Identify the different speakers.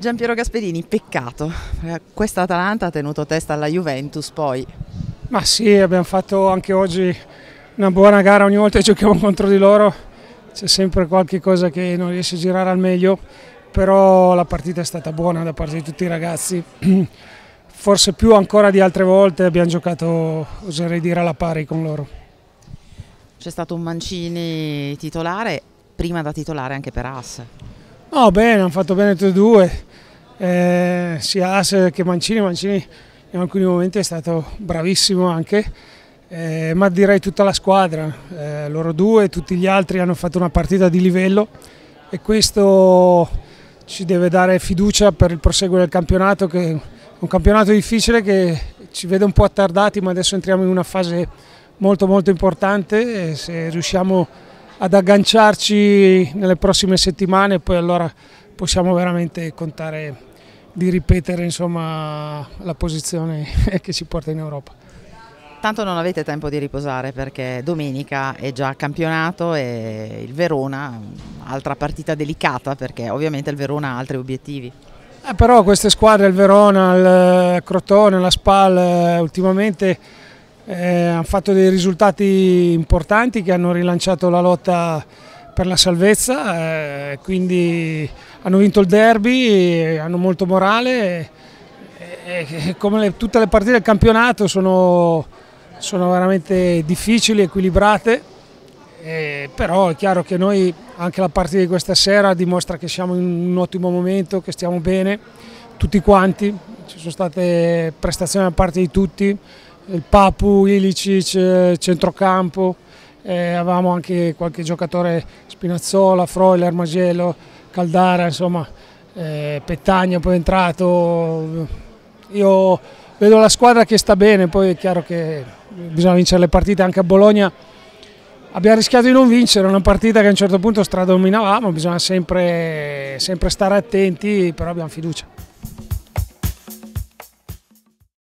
Speaker 1: Gian Piero Gasperini, peccato, eh, questa Atalanta ha tenuto testa alla Juventus poi.
Speaker 2: Ma sì, abbiamo fatto anche oggi una buona gara, ogni volta che giochiamo contro di loro c'è sempre qualche cosa che non riesce a girare al meglio, però la partita è stata buona da parte di tutti i ragazzi, forse più ancora di altre volte abbiamo giocato, oserei dire, alla pari con loro.
Speaker 1: C'è stato un Mancini titolare, prima da titolare anche per Ass.
Speaker 2: No, bene, hanno fatto bene tutti e due eh, sia As che Mancini, Mancini in alcuni momenti è stato bravissimo anche, eh, ma direi tutta la squadra, eh, loro due e tutti gli altri hanno fatto una partita di livello e questo ci deve dare fiducia per il proseguo del campionato, che è un campionato difficile che ci vede un po' attardati, ma adesso entriamo in una fase molto molto importante e se riusciamo ad agganciarci nelle prossime settimane poi allora possiamo veramente contare di ripetere insomma, la posizione che ci porta in Europa.
Speaker 1: Tanto non avete tempo di riposare perché domenica è già campionato e il Verona, altra partita delicata perché ovviamente il Verona ha altri obiettivi.
Speaker 2: Eh, però queste squadre, il Verona, il eh, Crotone, la Spal, eh, ultimamente eh, hanno fatto dei risultati importanti che hanno rilanciato la lotta per la salvezza, eh, quindi hanno vinto il derby, eh, hanno molto morale e, eh, e eh, come le, tutte le partite del campionato sono, sono veramente difficili, equilibrate, eh, però è chiaro che noi anche la partita di questa sera dimostra che siamo in un ottimo momento, che stiamo bene, tutti quanti, ci sono state prestazioni da parte di tutti, il Papu, Ilicic, centrocampo, eh, avevamo anche qualche giocatore Spinazzola, Freuler, Magello, Caldara, insomma eh, Pettagna poi è entrato, io vedo la squadra che sta bene, poi è chiaro che bisogna vincere le partite anche a Bologna, abbiamo rischiato di non vincere una partita che a un certo punto stradominavamo, bisogna sempre, sempre stare attenti, però abbiamo fiducia.